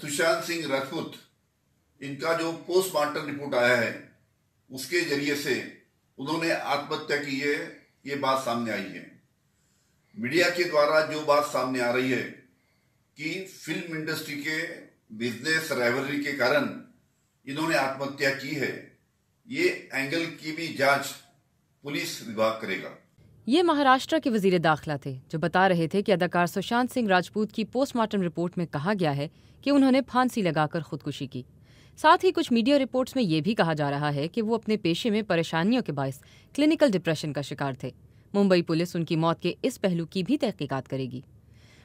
सुशांत सिंह राजपूत इनका जो postmortem report आया है उसके जरिए से उन्होंने आत्महत्या की है ये बात सामने आई है मीडिया के द्वारा जो बात सामने आ रही है कि फिल्म इंडस्ट्री के बिजनेस राइवलरी के कारण इन्होंने आत्महत्या की है ये एंगल की भी जांच पुलिस विभाग करेगा ये महाराष्ट्र के वजीर दाखिला थे जो बता रहे थे कि अदाकार सुशांत सिंह राजपूत की पोस्टमार्टम रिपोर्ट में कहा गया है कि उन्होंने फांसी लगाकर खुदकुशी की साथ ही कुछ मीडिया रिपोर्ट्स में ये भी कहा जा रहा है कि वो अपने पेशे में परेशानियों के बायस क्लिनिकल डिप्रेशन का शिकार थे मुंबई पुलिस उनकी मौत के इस पहलू की भी तहकीकात करेगी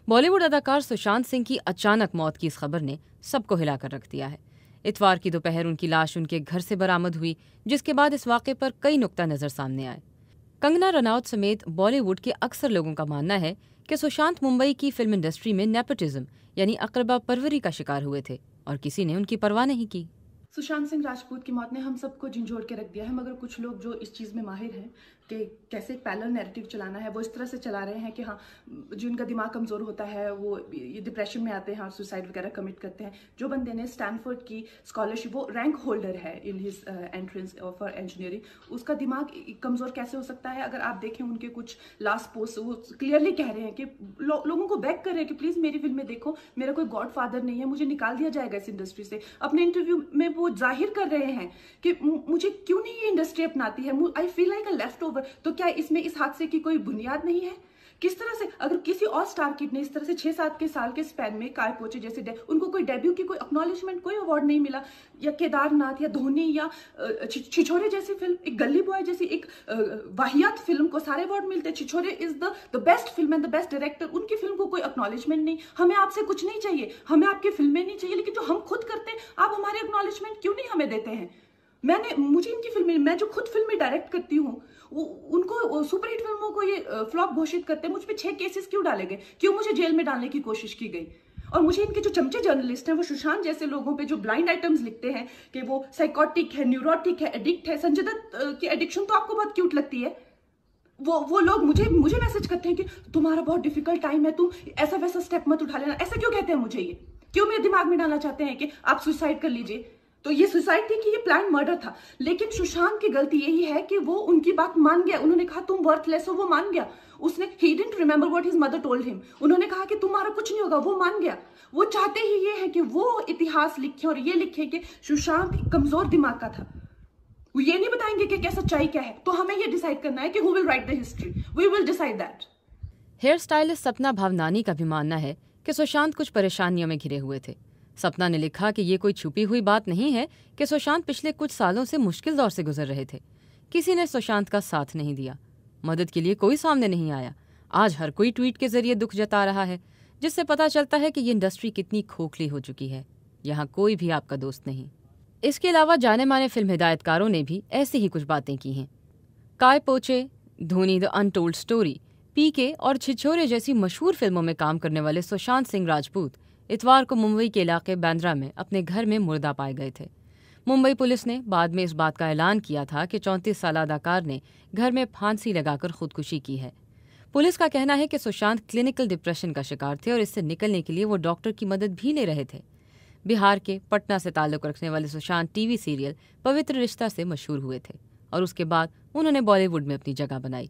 बॉलीवुड अदाकार सुशांत सिंह की अचानक मौत की इस खबर ने सबको हिलाकर रख दिया है इतवार की दोपहर उनकी लाश उनके घर से बरामद हुई जिसके बाद इस वाक़े पर कई नुकता नज़र सामने आए कंगना रनौत समेत बॉलीवुड के अक्सर लोगों का मानना है कि सुशांत मुंबई की फिल्म इंडस्ट्री में नेपोटिज्म यानी अकरबा परवरी का शिकार हुए थे और किसी ने उनकी परवाह नहीं की सुशांत सिंह राजपूत की मौत ने हम सबको झिझोड़ के रख दिया है मगर कुछ लोग जो इस चीज़ में माहिर हैं कि कैसे पैरल नैरेटिव चलाना है वो इस तरह से चला रहे हैं कि हाँ जिनका दिमाग कमज़ोर होता है वो ये डिप्रेशन में आते हैं और सुसाइड वगैरह कमिट करते हैं जो बंदे ने स्टैनफोर्ड की स्कॉलरशिप वो रैंक होल्डर है in his entrance for engineering उसका दिमाग कमज़ोर कैसे हो सकता है अगर आप देखें उनके कुछ लास्ट पोस्ट वो क्लियरली कह रहे हैं कि लो, लोगों को बैक कर रहे हैं कि प्लीज़ मेरी फिल्में देखो मेरा कोई गॉड फादर नहीं है मुझे निकाल दिया जाएगा इस इंडस्ट्री से अपने इंटरव्यू में वो जाहिर कर रहे हैं कि मुझे क्यों नहीं ये इंडस्ट्री अपनाती है I feel like a left over over तो क्या इसमें इस हादसे की कोई बुनियाद नहीं है किस तरह से अगर किसी और स्टार किड ने इस तरह से छह सात के साल के स्पैन में काय पोचे जैसे उनको कोई डेब्यू की कोई अक्नोलेजमेंट कोई अवार्ड नहीं मिला या केदारनाथ या धोनी या छिछोरे जैसी फिल्म एक गली बॉय जैसी एक वाहियात फिल्म को सारे अवार्ड मिलते Chhichhore is the the best film and the best director उनकी फिल्म को कोई अक्नोलेजमेंट नहीं हमें आपसे कुछ नहीं चाहिए हमें आपकी फिल्में नहीं चाहिए लेकिन जो हम खुद करते हैं आप हमारे अक्नोलेजमेंट क्यों नहीं हमें देते हैं मैंने मुझे इनकी फिल्में मैं जो खुद फिल्में डायरेक्ट करती हूँ उनको सुपरहिट फिल्मों को ये फ्लॉप घोषित करते हैं मुझ पर छह केसेस क्यों डाले गए क्यों मुझे जेल में डालने की कोशिश की गई और मुझे इनके जो चमचे जर्नलिस्ट हैं वो सुशांत जैसे लोगों पे जो ब्लाइंड आइटम्स लिखते हैं कि वो साइकोटिक है न्यूरोटिक है एडिक्ट है संजय दत्त की एडिक्शन तो आपको बहुत क्यूट लगती है वो वो लोग मुझे मुझे मैसेज करते हैं कि तुम्हारा बहुत डिफिकल्ट टाइम है तुम ऐसा वैसा स्टेप मत उठा लेना ऐसा क्यों कहते हैं मुझे ये क्यों मेरे दिमाग में डालना चाहते हैं कि आप सुसाइड कर लीजिए तो ये सुसाइड थी कि ये प्लान मर्डर था लेकिन सुशांत की गलती यही है कि वो उनकी बात मान गया उन्होंने कहा तुम वर्थलेस हो वो मान गया उसने ही didn't remember what his mother told him उन्होंने कहा कि तुम्हारा कुछ नहीं होगा वो मान गया वो चाहते ही ये है कि वो इतिहास लिखे और ये लिखे कि सुशांत कमजोर दिमाग का था वो ये नहीं बताएंगे कि क्या सच्चाई क्या है तो हमें ये डिसाइड करना है कि who will write the history we will decide that hair stylist Sapna Bhavnani का भी मानना है कि सुशांत कुछ परेशानियों में घिरे हुए थे सपना ने लिखा कि ये कोई छुपी हुई बात नहीं है कि सुशांत पिछले कुछ सालों से मुश्किल दौर से गुजर रहे थे किसी ने सुशांत का साथ नहीं दिया मदद के लिए कोई सामने नहीं आया आज हर कोई ट्वीट के जरिए दुख जता रहा है जिससे पता चलता है कि ये इंडस्ट्री कितनी खोखली हो चुकी है यहाँ कोई भी आपका दोस्त नहीं इसके अलावा जाने माने फिल्म हिदायतकारों ने भी ऐसी ही कुछ बातें की हैं Kai Poche Dhoni the untold story PK और छिछोरे जैसी मशहूर फिल्मों में काम करने वाले सुशांत सिंह राजपूत इतवार को मुंबई के इलाके बैंद्रा में अपने घर में मुर्दा पाए गए थे मुंबई पुलिस ने बाद में इस बात का ऐलान किया था कि चौंतीस साल अदाकार ने घर में फांसी लगाकर खुदकुशी की है पुलिस का कहना है कि सुशांत क्लिनिकल डिप्रेशन का शिकार थे और इससे निकलने के लिए वो डॉक्टर की मदद भी ले रहे थे बिहार के पटना से ताल्लुक रखने वाले सुशांत टीवी सीरियल पवित्र रिश्ता से मशहूर हुए थे और उसके बाद उन्होंने बॉलीवुड में अपनी जगह बनाई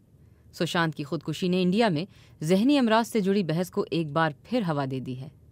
सुशांत की खुदकुशी ने इंडिया में जहनी अमराज से जुड़ी बहस को एक बार फिर हवा दे दी है